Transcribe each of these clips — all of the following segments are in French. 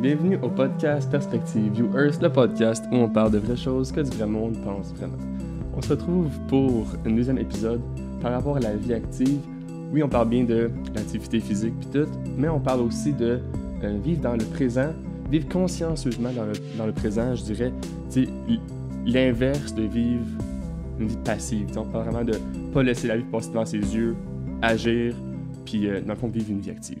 bienvenue au podcast Perspective Viewers, le podcast où on parle de vraies choses que du vrai monde pense vraiment. On se retrouve pour un deuxième épisode par rapport à la vie active. Oui, on parle bien de l'activité physique puis tout, mais on parle aussi de euh, vivre dans le présent, vivre consciencieusement dans le, dans le présent, je dirais, c'est l'inverse de vivre une vie passive. on parle vraiment de pas laisser la vie passer devant ses yeux, agir, puis donc euh, dans vivre une vie active.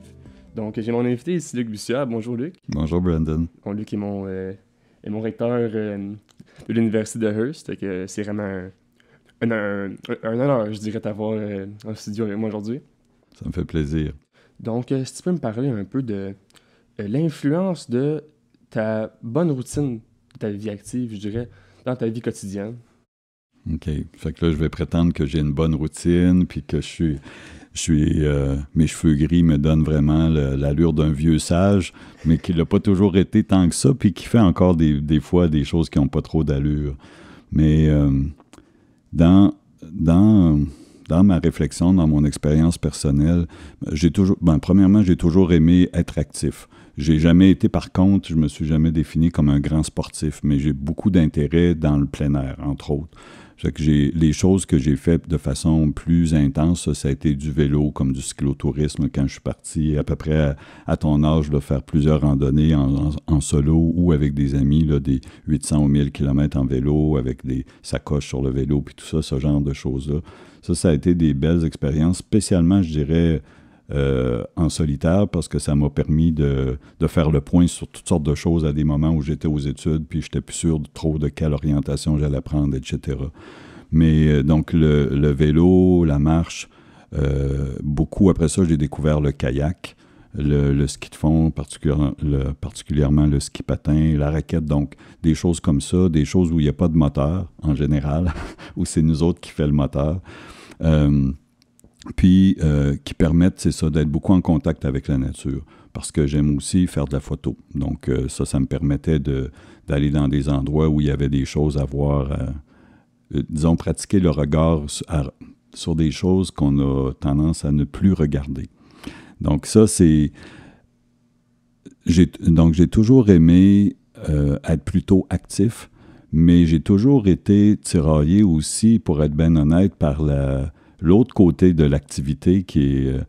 Donc, j'ai mon invité ici, Luc Lucia. Bonjour, Luc. Bonjour, Brandon. Bon, Luc est mon, euh, recteur euh, de l'Université de Hearst. c'est vraiment un, un, honneur, je dirais, d'avoir un euh, studio avec moi aujourd'hui. Ça me fait plaisir. Donc, si tu peux me parler un peu de l'influence de ta bonne routine de ta vie active, je dirais, dans ta vie quotidienne. OK. Fait que là, je vais prétendre que j'ai une bonne routine, puis que je euh, mes cheveux gris me donnent vraiment l'allure d'un vieux sage, mais qui n'a pas toujours été tant que ça, puis qui fait encore des, fois des choses qui n'ont pas trop d'allure. Mais euh, dans, dans, ma réflexion, dans mon expérience personnelle, j'ai toujours, ben, premièrement, j'ai toujours aimé être actif. J'ai jamais été, par contre, je me suis jamais défini comme un grand sportif, mais j'ai beaucoup d'intérêt dans le plein air, entre autres j'ai, les choses que j'ai faites de façon plus intense, ça, a été du vélo comme du cyclotourisme quand je suis parti à peu près à, ton âge, de faire plusieurs randonnées en, solo ou avec des amis, là, des 800 ou 1000 km en vélo, avec des sacoches sur le vélo, puis tout ça, ce genre de choses-là. Ça, ça a été des belles expériences, spécialement, je dirais, euh, en solitaire parce que ça m'a permis de, faire le point sur toutes sortes de choses à des moments où j'étais aux études, puis j'étais plus sûr de, trop de quelle orientation j'allais prendre, etc. Mais euh, donc le, vélo, la marche, euh, beaucoup après ça, j'ai découvert le kayak. Le, ski de fond, particulièrement le, ski patin, la raquette, donc des choses comme ça, des choses où il n'y a pas de moteur en général, où c'est nous autres qui fait le moteur puis euh, qui permettent, c'est ça, d'être beaucoup en contact avec la nature, parce que j'aime aussi faire de la photo. Donc euh, ça, ça me permettait d'aller dans des endroits où il y avait des choses à voir, euh, disons, pratiquer le regard sur des choses qu'on a tendance à ne plus regarder. Donc ça, c'est... donc j'ai toujours aimé être plutôt actif, mais j'ai toujours été tiraillé aussi, pour être bien honnête, par la l'autre côté de l'activité euh,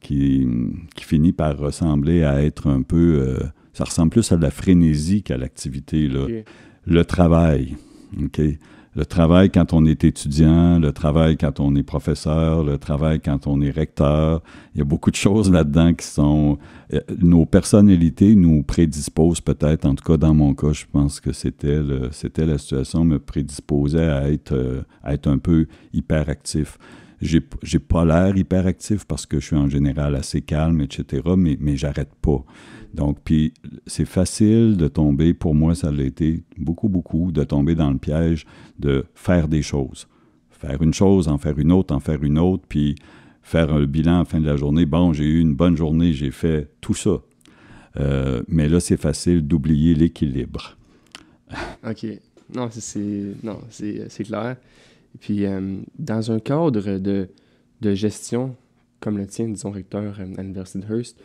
qui, qui, finit par ressembler à être un peu... Euh, ça ressemble plus à la frénésie qu'à l'activité. Le travail. Le travail quand on est étudiant, le travail quand on est professeur, le travail quand on est recteur. Il y a beaucoup de choses là-dedans qui sont... Euh, nos personnalités nous prédisposent peut-être, en tout cas dans mon cas, je pense que c'était, c'était la situation, me prédisposait à être, à être un peu hyperactif j'ai pas l'air hyperactif parce que je suis en général assez calme, etc., mais, mais j'arrête pas. Donc, puis c'est facile de tomber, pour moi, ça l'a été beaucoup, beaucoup, de tomber dans le piège de faire des choses. Faire une chose, en faire une autre, en faire une autre, puis faire un bilan à la fin de la journée. Bon, j'ai eu une bonne journée, j'ai fait tout ça. Euh, mais là, c'est facile d'oublier l'équilibre. OK. Non, c'est clair. Puis, euh, dans un cadre de, gestion comme le tien, disons, recteur euh, à l'Université de Hearst,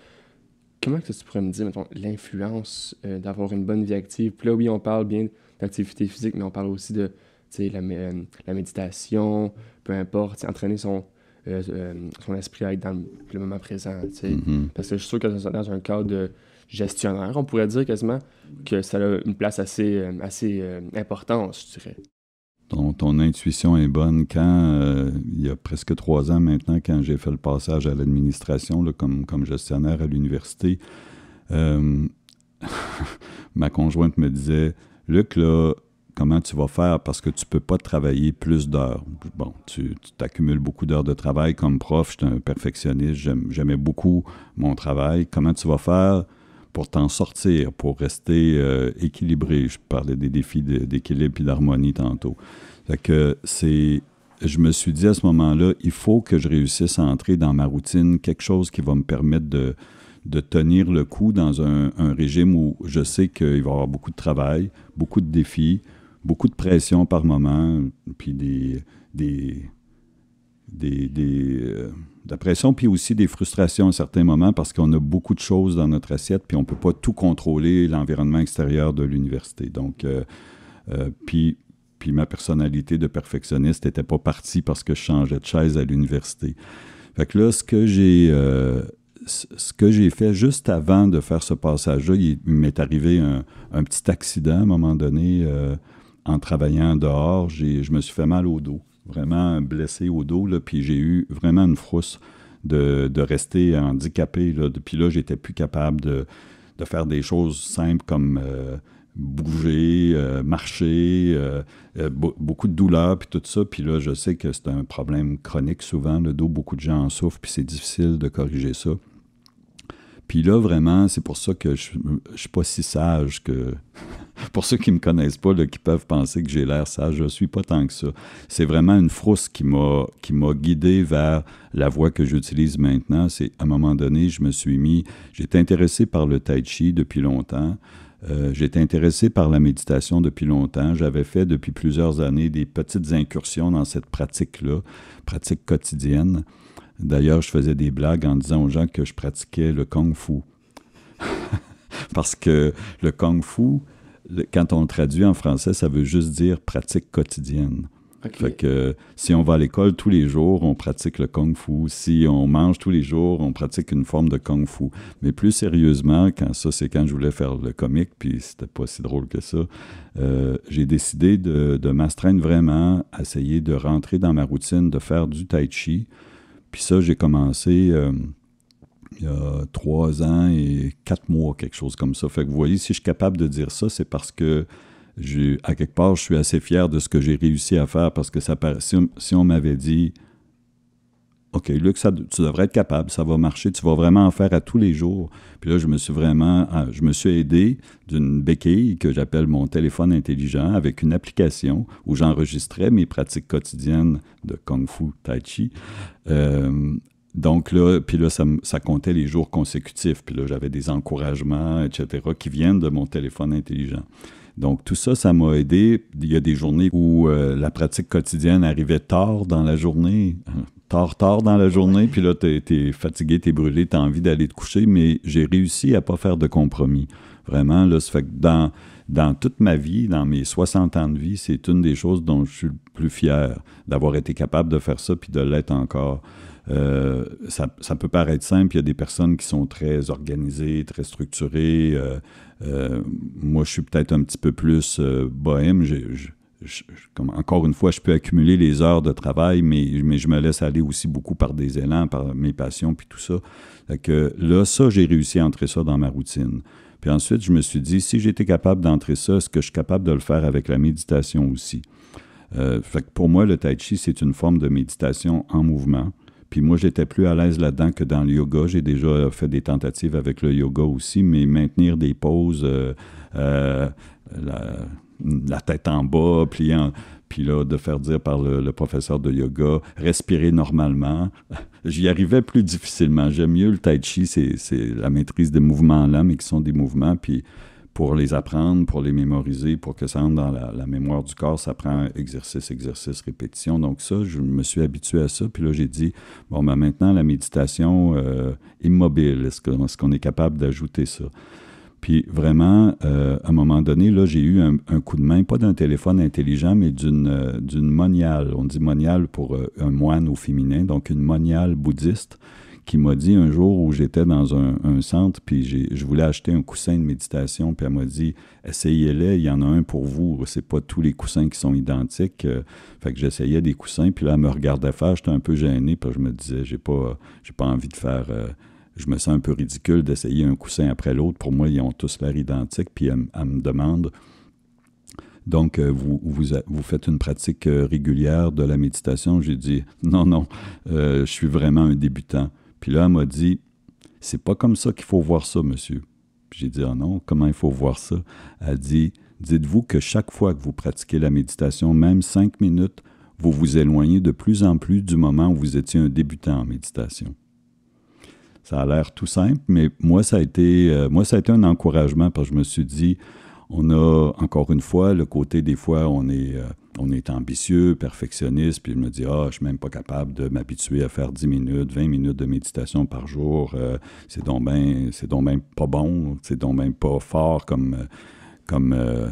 comment que tu pourrais me dire, l'influence euh, d'avoir une bonne vie active? Puis là, oui, on parle bien d'activité physique, mais on parle aussi de la, méditation, peu importe, entraîner son, esprit à être dans le moment présent. Mm-hmm. Parce que je suis sûr que dans un cadre de gestionnaire, on pourrait dire quasiment que ça a une place assez, assez importante, je dirais ton, intuition est bonne. Quand, euh, il y a presque trois ans maintenant, quand j'ai fait le passage à l'administration comme, gestionnaire à l'université, euh, ma conjointe me disait Luc, là, comment tu vas faire parce que tu ne peux pas travailler plus d'heures. Bon, tu t'accumules beaucoup d'heures de travail comme prof, suis un perfectionniste, j'aimais beaucoup mon travail. Comment tu vas faire pour t'en sortir, pour rester euh, équilibré. Je parlais des défis d'équilibre et d'harmonie tantôt. que c'est. Je me suis dit à ce moment-là, il faut que je réussisse à entrer dans ma routine quelque chose qui va me permettre de, tenir le coup dans un, régime où je sais qu'il va y avoir beaucoup de travail, beaucoup de défis, beaucoup de pression par moment, puis des, des des, euh, de la pression, puis aussi des frustrations à certains moments parce qu'on a beaucoup de choses dans notre assiette, puis on ne peut pas tout contrôler l'environnement extérieur de l'université. Donc, euh, euh, puis, puis ma personnalité de perfectionniste n'était pas partie parce que je changeais de chaise à l'université. Fait que là, ce que j'ai ce que j'ai fait juste avant de faire ce passage-là, il, m'est arrivé un, petit accident à un moment donné en travaillant dehors. je me suis fait mal au dos vraiment blessé au dos, puis j'ai eu vraiment une frousse de, de rester handicapé. Là. depuis là, j'étais plus capable de, faire des choses simples comme euh, bouger, euh, marcher, euh, beaucoup de douleurs, puis tout ça. Puis là, je sais que c'est un problème chronique souvent, le dos, beaucoup de gens en souffrent, puis c'est difficile de corriger ça. Puis là, vraiment, c'est pour ça que je ne suis pas si sage que. pour ceux qui ne me connaissent pas, qui peuvent penser que j'ai l'air sage, je ne suis pas tant que ça. C'est vraiment une frousse qui m'a guidé vers la voie que j'utilise maintenant. C'est à un moment donné, je me suis mis. J'étais intéressé par le tai chi depuis longtemps. Euh, j'étais intéressé par la méditation depuis longtemps. J'avais fait depuis plusieurs années des petites incursions dans cette pratique-là, pratique quotidienne. D'ailleurs, je faisais des blagues en disant aux gens que je pratiquais le kung fu. Parce que le kung fu, quand on le traduit en français, ça veut juste dire pratique quotidienne. Fait que si on va à l'école tous les jours, on pratique le kung fu. Si on mange tous les jours, on pratique une forme de kung fu. Mais plus sérieusement, quand ça, c'est quand je voulais faire le comique, puis c'était pas si drôle que ça, euh, j'ai décidé de, m'astreindre vraiment, à essayer de rentrer dans ma routine, de faire du tai chi. Puis ça, j'ai commencé euh, il y a trois ans et quatre mois, quelque chose comme ça. Fait que vous voyez, si je suis capable de dire ça, c'est parce que à quelque part, je suis assez fier de ce que j'ai réussi à faire parce que ça, si on m'avait dit OK, Luc, ça, tu devrais être capable, ça va marcher, tu vas vraiment en faire à tous les jours. Puis là, je me suis vraiment, ah, je me suis aidé d'une béquille que j'appelle mon téléphone intelligent avec une application où j'enregistrais mes pratiques quotidiennes de Kung Fu, Tai Chi. Euh, donc là, puis là, ça, ça, comptait les jours consécutifs. Puis là, j'avais des encouragements, etc., qui viennent de mon téléphone intelligent. Donc tout ça, ça m'a aidé. Il y a des journées où euh, la pratique quotidienne arrivait tard dans la journée, tard, tard dans la journée, puis là, t'es es fatigué, t'es brûlé, t'as envie d'aller te coucher, mais j'ai réussi à pas faire de compromis. Vraiment, là, ça fait que dans, dans toute ma vie, dans mes 60 ans de vie, c'est une des choses dont je suis le plus fier, d'avoir été capable de faire ça, puis de l'être encore. Euh, ça, ça, peut paraître simple, il y a des personnes qui sont très organisées, très structurées. Euh, euh, moi, je suis peut-être un petit peu plus bohème. comme, encore une fois, je peux accumuler les heures de travail, mais, mais je me laisse aller aussi beaucoup par des élans, par mes passions, puis tout ça. que, là, ça, j'ai réussi à entrer ça dans ma routine. Puis ensuite, je me suis dit, si j'étais capable d'entrer ça, est-ce que je suis capable de le faire avec la méditation aussi? fait que pour moi, le tai chi, c'est une forme de méditation en mouvement. Puis moi, j'étais plus à l'aise là-dedans que dans le yoga. J'ai déjà fait des tentatives avec le yoga aussi, mais maintenir des poses, euh, euh, la, tête en bas, pliant, puis là, de faire dire par le, le professeur de yoga, respirer normalement. J'y arrivais plus difficilement. J'aime mieux le tai chi, c'est la maîtrise des mouvements là, mais qui sont des mouvements, puis pour les apprendre, pour les mémoriser, pour que ça entre dans la, mémoire du corps, ça prend exercice, exercice, répétition. Donc ça, je me suis habitué à ça. Puis là, j'ai dit, bon, ben maintenant, la méditation euh, immobile, est-ce qu'on est, est capable d'ajouter ça? Puis vraiment, euh, à un moment donné, là, j'ai eu un, coup de main, pas d'un téléphone intelligent, mais d'une euh, moniale. On dit moniale pour un moine au féminin, donc une moniale bouddhiste qui m'a dit un jour où j'étais dans un, centre, puis je voulais acheter un coussin de méditation, puis elle m'a dit essayez-les, il y en a un pour vous, c'est pas tous les coussins qui sont identiques. Euh, fait que j'essayais des coussins, puis là, elle me regardait faire, j'étais un peu gêné, puis je me disais j'ai pas, pas envie de faire. Euh, je me sens un peu ridicule d'essayer un coussin après l'autre. Pour moi, ils ont tous l'air identiques. » puis elle, me demande donc, euh, vous, vous, faites une pratique régulière de la méditation. J'ai dit, non, non, je suis vraiment un débutant. Puis là, elle m'a dit C'est pas comme ça qu'il faut voir ça, monsieur. Puis j'ai dit Ah non, comment il faut voir ça Elle dit Dites-vous que chaque fois que vous pratiquez la méditation, même cinq minutes, vous vous éloignez de plus en plus du moment où vous étiez un débutant en méditation. Ça a l'air tout simple, mais moi, ça a été, euh, moi, ça un encouragement parce que je me suis dit, on a encore une fois le côté des fois, on est, euh, on est ambitieux, perfectionniste, puis je me dis, ah, je suis même pas capable de m'habituer à faire 10 minutes, 20 minutes de méditation par jour. Euh, c'est donc même ben, ben pas bon, c'est donc même ben pas fort comme, comme euh,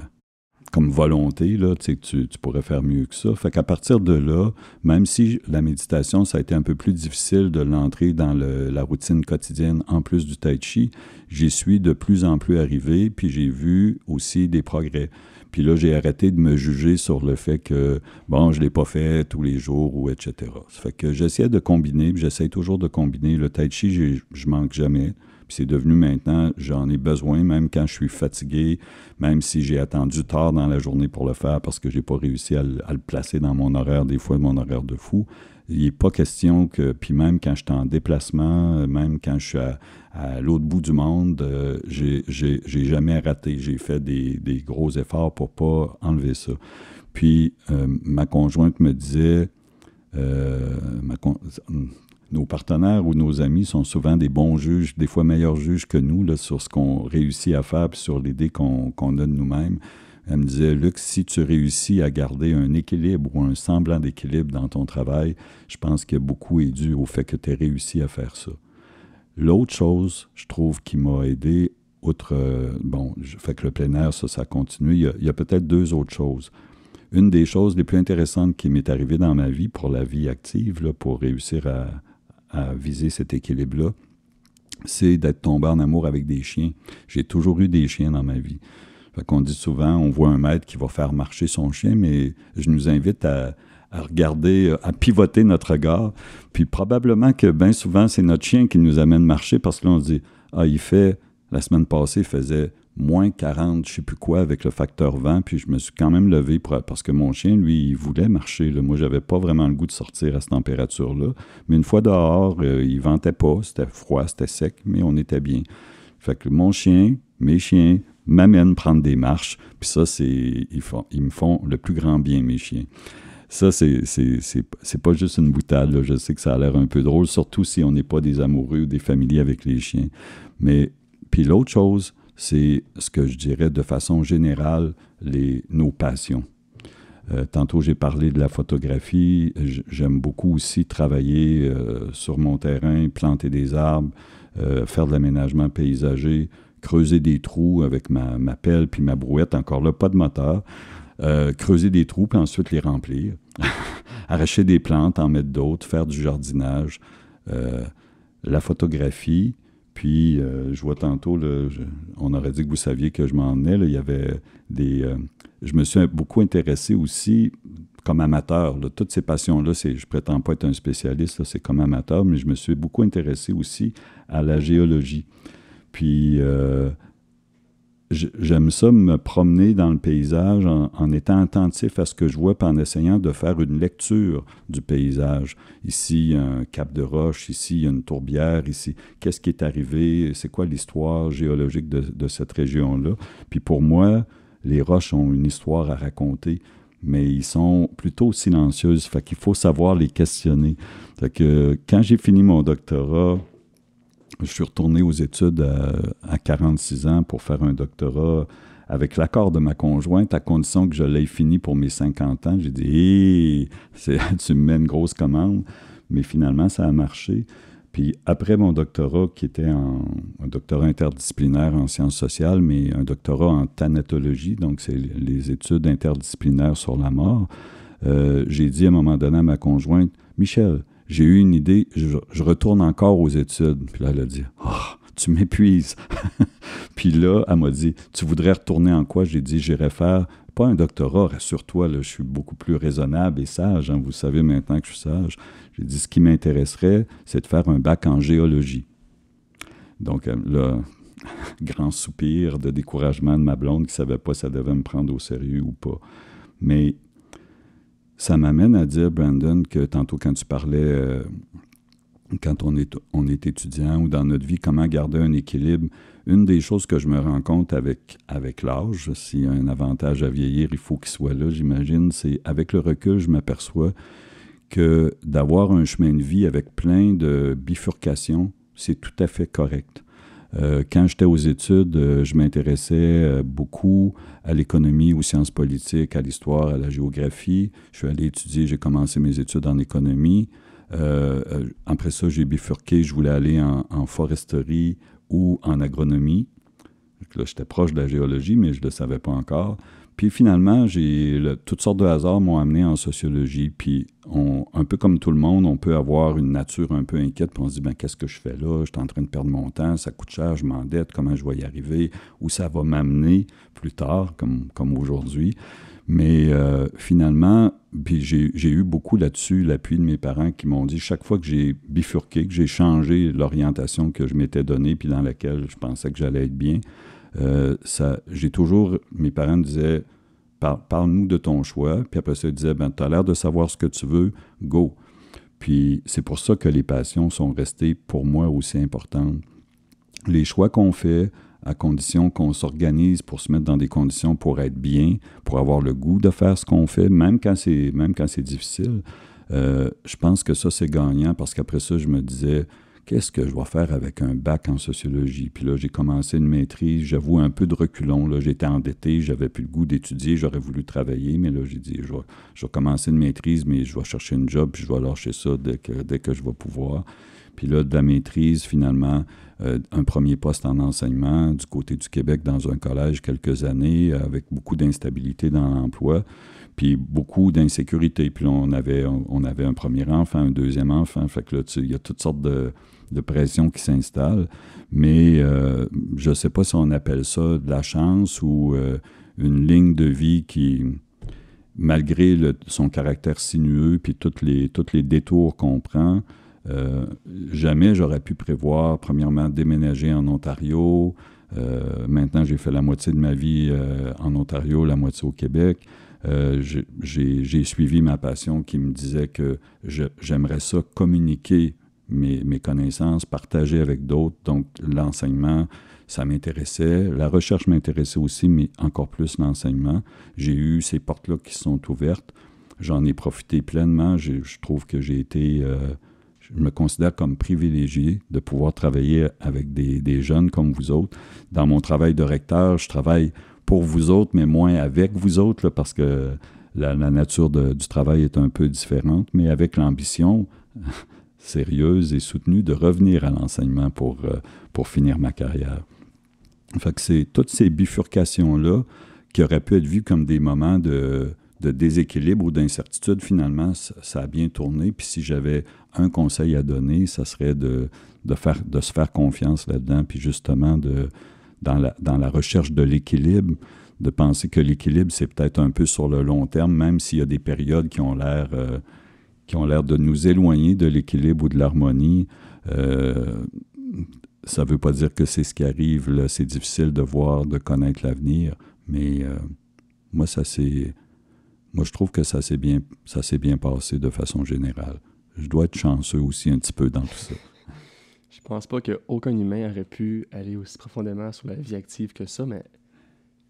comme volonté, là, tu, tu, pourrais faire mieux que ça. Fait qu'à partir de là, même si la méditation, ça a été un peu plus difficile de l'entrer dans la routine quotidienne en plus du tai chi, j'y suis de plus en plus arrivé, puis j'ai vu aussi des progrès. Puis là, j'ai arrêté de me juger sur le fait que, bon, je ne l'ai pas fait tous les jours ou etc. fait que j'essaie de combiner, j'essaie toujours de combiner. Le tai chi, je manque jamais. Puis c'est devenu maintenant, j'en ai besoin, même quand je suis fatigué, même si j'ai attendu tard dans la journée pour le faire parce que j'ai pas réussi à le, placer dans mon horaire, des fois mon horaire de fou. Il n'est pas question que, puis même quand je suis en déplacement, même quand je suis à, l'autre bout du monde, euh, j'ai jamais raté. J'ai fait des, gros efforts pour pas enlever ça. Puis euh, ma conjointe me disait, euh, ma nos partenaires ou nos amis sont souvent des bons juges, des fois meilleurs juges que nous sur ce qu'on réussit à faire, et sur l'idée qu'on donne a de nous-mêmes. Elle me disait, Luc, si tu réussis à garder un équilibre ou un semblant d'équilibre dans ton travail, je pense que beaucoup est dû au fait que tu aies réussi à faire ça. L'autre chose, je trouve, qui m'a aidé, outre, euh, bon, je fais que le plein air, ça, ça continue, il y a, peut-être deux autres choses une des choses les plus intéressantes qui m'est arrivée dans ma vie pour la vie active, pour réussir à, à viser cet équilibre-là, c'est d'être tombé en amour avec des chiens. J'ai toujours eu des chiens dans ma vie. Fait qu'on dit souvent, on voit un maître qui va faire marcher son chien, mais je nous invite à, regarder, à pivoter notre regard. Puis probablement que bien souvent, c'est notre chien qui nous amène marcher parce que là, on dit, ah, il fait, la semaine passée, il faisait moins 40, je sais plus quoi, avec le facteur vent. Puis je me suis quand même levé parce que mon chien, lui, il voulait marcher. Moi, Moi, j'avais pas vraiment le goût de sortir à cette température-là. Mais une fois dehors, euh, il ventait pas, c'était froid, c'était sec, mais on était bien. Fait que mon chien, mes chiens m'amènent prendre des marches. Puis ça, c'est ils, font, ils me font le plus grand bien, mes chiens. Ça, c'est, c'est, pas juste une boutade. Je sais que ça a l'air un peu drôle, surtout si on n'est pas des amoureux ou des familiers avec les chiens. Mais puis l'autre chose, c'est ce que je dirais de façon générale les, nos passions. Euh, tantôt, j'ai parlé de la photographie. J'aime beaucoup aussi travailler euh, sur mon terrain, planter des arbres, euh, faire de l'aménagement paysager, creuser des trous avec ma, ma, pelle puis ma brouette. Encore là, pas de moteur. creuser des trous puis ensuite les remplir. Arracher des plantes, en mettre d'autres, faire du jardinage. la photographie, puis, euh, je vois tantôt, on aurait dit que vous saviez que je m'en venais. il y avait des. Euh, je me suis beaucoup intéressé aussi comme amateur. toutes ces passions-là, je ne prétends pas être un spécialiste, c'est comme amateur, mais je me suis beaucoup intéressé aussi à la géologie. Puis, euh, j'aime ça me promener dans le paysage en, étant attentif à ce que je vois, et en essayant de faire une lecture du paysage. Ici, il y a un cap de roche, ici, il y a une tourbière, ici, qu'est-ce qui est arrivé, c'est quoi l'histoire géologique de, cette région-là. Puis pour moi, les roches ont une histoire à raconter mais ils sont plutôt silencieuses. Fait qu'il faut savoir les questionner. Fait que quand j'ai fini mon doctorat, je suis retourné aux études euh, à, 46 ans pour faire un doctorat avec l'accord de ma conjointe, à condition que je l'aie fini pour mes 50 ans. J'ai dit, hé, tu me mets une grosse commande. Mais finalement, ça a marché. Puis après mon doctorat, qui était un doctorat interdisciplinaire en sciences sociales, mais un doctorat en thanatologie, donc c'est les études interdisciplinaires sur la mort, euh, j'ai dit à un moment donné à ma conjointe, Michel, j'ai eu une idée, je, retourne encore aux études. Puis là, elle a dit, oh, tu m'épuises. puis là, elle m'a dit, tu voudrais retourner en quoi? J'ai dit, j'irai faire pas un doctorat, rassure-toi, je suis beaucoup plus raisonnable et sage. Hein. vous savez maintenant que je suis sage. J'ai dit, ce qui m'intéresserait, c'est de faire un bac en géologie. Donc, euh, le grand soupir de découragement de ma blonde qui ne savait pas si elle devait me prendre au sérieux ou pas. Mais ça m'amène à dire, Brandon, que tantôt quand tu parlais, euh, quand on est, étudiant ou dans notre vie, comment garder un équilibre, une des choses que je me rends compte avec, avec l'âge, s'il y a un avantage à vieillir, il faut qu'il soit là, j'imagine, c'est avec le recul, je m'aperçois que d'avoir un chemin de vie avec plein de bifurcations, c'est tout à fait correct. Euh, quand j'étais aux études, euh, je m'intéressais euh, beaucoup à l'économie, aux sciences politiques, à l'histoire, à la géographie. Je suis allé étudier, j'ai commencé mes études en économie. après ça, j'ai bifurqué, je voulais aller en foresterie ou en agronomie. Là, j'étais proche de la géologie, mais je ne le savais pas encore. Puis finalement, j'ai toutes sortes de hasards m'ont amené en sociologie. Puis un peu comme tout le monde, on peut avoir une nature un peu inquiète. Puis on se dit, ben qu'est-ce que je fais là Je suis en train de perdre mon temps. Ça coûte cher. Je m'endette. Comment je vais y arriver Où ça va m'amener plus tard, comme, comme aujourd'hui mais euh, finalement, puis j'ai eu beaucoup là-dessus l'appui de mes parents qui m'ont dit chaque fois que j'ai bifurqué, que j'ai changé l'orientation que je m'étais donnée, puis dans laquelle je pensais que j'allais être bien, euh, ça, j'ai toujours, mes parents disaient parle-nous de ton choix, puis après ça, ils disaient ben, tu as l'air de savoir ce que tu veux, go. Puis c'est pour ça que les passions sont restées pour moi aussi importantes. Les choix qu'on fait, à condition qu'on s'organise pour se mettre dans des conditions pour être bien, pour avoir le goût de faire ce qu'on fait, même quand c'est, même c'est difficile. Euh, je pense que ça, c'est gagnant parce qu'après ça, je me disais, qu'est-ce que je vais faire avec un bac en sociologie? Puis là, j'ai commencé une maîtrise, j'avoue, un peu de reculons. Là, j'étais endetté, j'avais plus le goût d'étudier, j'aurais voulu travailler, mais là, j'ai dit, je vais, commencer une maîtrise, mais je vais chercher une job, puis je vais lâcher ça dès dès que je vais pouvoir. Puis là, de la maîtrise, finalement, euh, un premier poste en enseignement du côté du Québec dans un collège quelques années avec beaucoup d'instabilité dans l'emploi, puis beaucoup d'insécurité. Puis là, on avait, on, avait un premier enfant, un deuxième enfant. Fait que là, il y a toutes sortes de, pressions qui s'installent. Mais euh, je ne sais pas si on appelle ça de la chance ou euh, une ligne de vie qui, malgré son caractère sinueux, puis toutes les, tous les détours qu'on prend, euh, jamais j'aurais pu prévoir, premièrement, déménager en Ontario. Euh, maintenant, j'ai fait la moitié de ma vie euh, en Ontario, la moitié au Québec. j'ai suivi ma passion qui me disait que j'aimerais ça communiquer mes, mes, connaissances, partager avec d'autres. Donc, l'enseignement, ça m'intéressait. La recherche m'intéressait aussi, mais encore plus l'enseignement. J'ai eu ces portes-là qui sont ouvertes. J'en ai profité pleinement. Je, trouve que j'ai été je me considère comme privilégié de pouvoir travailler avec des, jeunes comme vous autres. Dans mon travail de recteur, je travaille pour vous autres, mais moins avec vous autres, parce que la, nature du travail est un peu différente, mais avec l'ambition sérieuse et soutenue de revenir à l'enseignement pour, euh, pour finir ma carrière. Fait que c'est toutes ces bifurcations-là qui auraient pu être vues comme des moments de de déséquilibre ou d'incertitude, finalement, ça a bien tourné. Puis si j'avais un conseil à donner, ça serait de, faire, de se faire confiance là-dedans, puis justement de, dans, la, dans la recherche de l'équilibre, de penser que l'équilibre, c'est peut-être un peu sur le long terme, même s'il y a des périodes qui ont l'air... Euh, qui ont l'air de nous éloigner de l'équilibre ou de l'harmonie. Euh, ça ne veut pas dire que c'est ce qui arrive. C'est difficile de voir, de connaître l'avenir. Mais euh, moi, ça c'est moi, je trouve que ça s'est bien, ça s'est bien passé de façon générale. Je dois être chanceux aussi un petit peu dans tout ça. Je pense pas qu'aucun humain aurait pu aller aussi profondément sur la vie active que ça, mais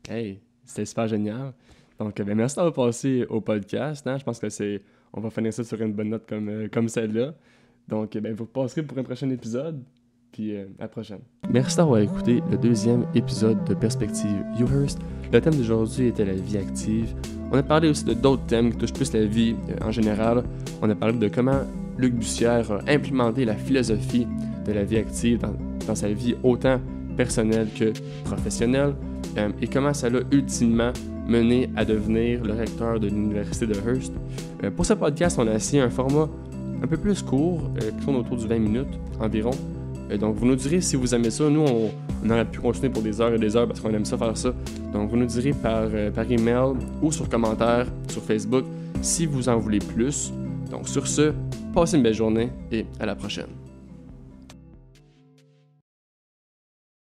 hey, c'était super génial. Donc, ben, merci d'avoir passé au podcast. Hein. Je pense que c'est, on va finir ça sur une bonne note comme, euh, comme celle-là. Donc, ben, vous passerez pour un prochain épisode. Puis euh, à la prochaine. Merci d'avoir écouté le deuxième épisode de Perspective Youhurst. Le thème d'aujourd'hui était la vie active. On a parlé aussi de d'autres thèmes qui touchent plus la vie euh, en général. On a parlé de comment Luc Bussière a implémenté la philosophie de la vie active dans, sa vie autant personnelle que professionnelle euh, et comment ça l'a ultimement mené à devenir le recteur de l'université de Hearst. Euh, pour ce podcast, on a essayé un format un peu plus court qui tourne autour de 20 minutes environ donc, vous nous direz si vous aimez ça. Nous, on, on aurait pu continuer pour des heures et des heures parce qu'on aime ça faire ça. Donc, vous nous direz par, euh, par email ou sur commentaire sur Facebook si vous en voulez plus. Donc, sur ce, passez une belle journée et à la prochaine.